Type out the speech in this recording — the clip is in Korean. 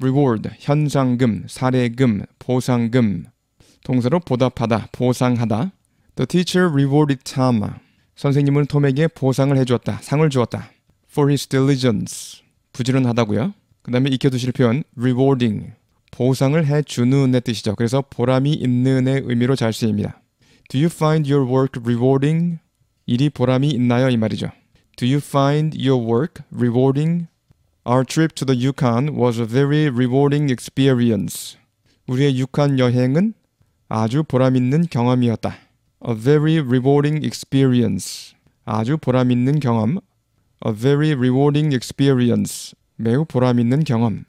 reward 현상금, 사례금, 보상금 동사로 보답하다, 보상하다. The teacher rewarded Tom. 선생님은 톰에게 보상을 해주었다, 상을 주었다. For his diligence. 부지런하다고요. 그 다음에 익혀두실 표현 rewarding. 보상을 해주는의 뜻이죠. 그래서 보람이 있는의 의미로 잘 쓰입니다. Do you find your work rewarding? 일이 보람이 있나요? 이 말이죠. Do you find your work rewarding? Our trip to the Yukon was a very rewarding experience. 우리의 유칸 여행은 아주 보람 있는 경험이었다. A very rewarding experience. 아주 보람 있는 경험. A very rewarding experience. 매우 보람 있는 경험.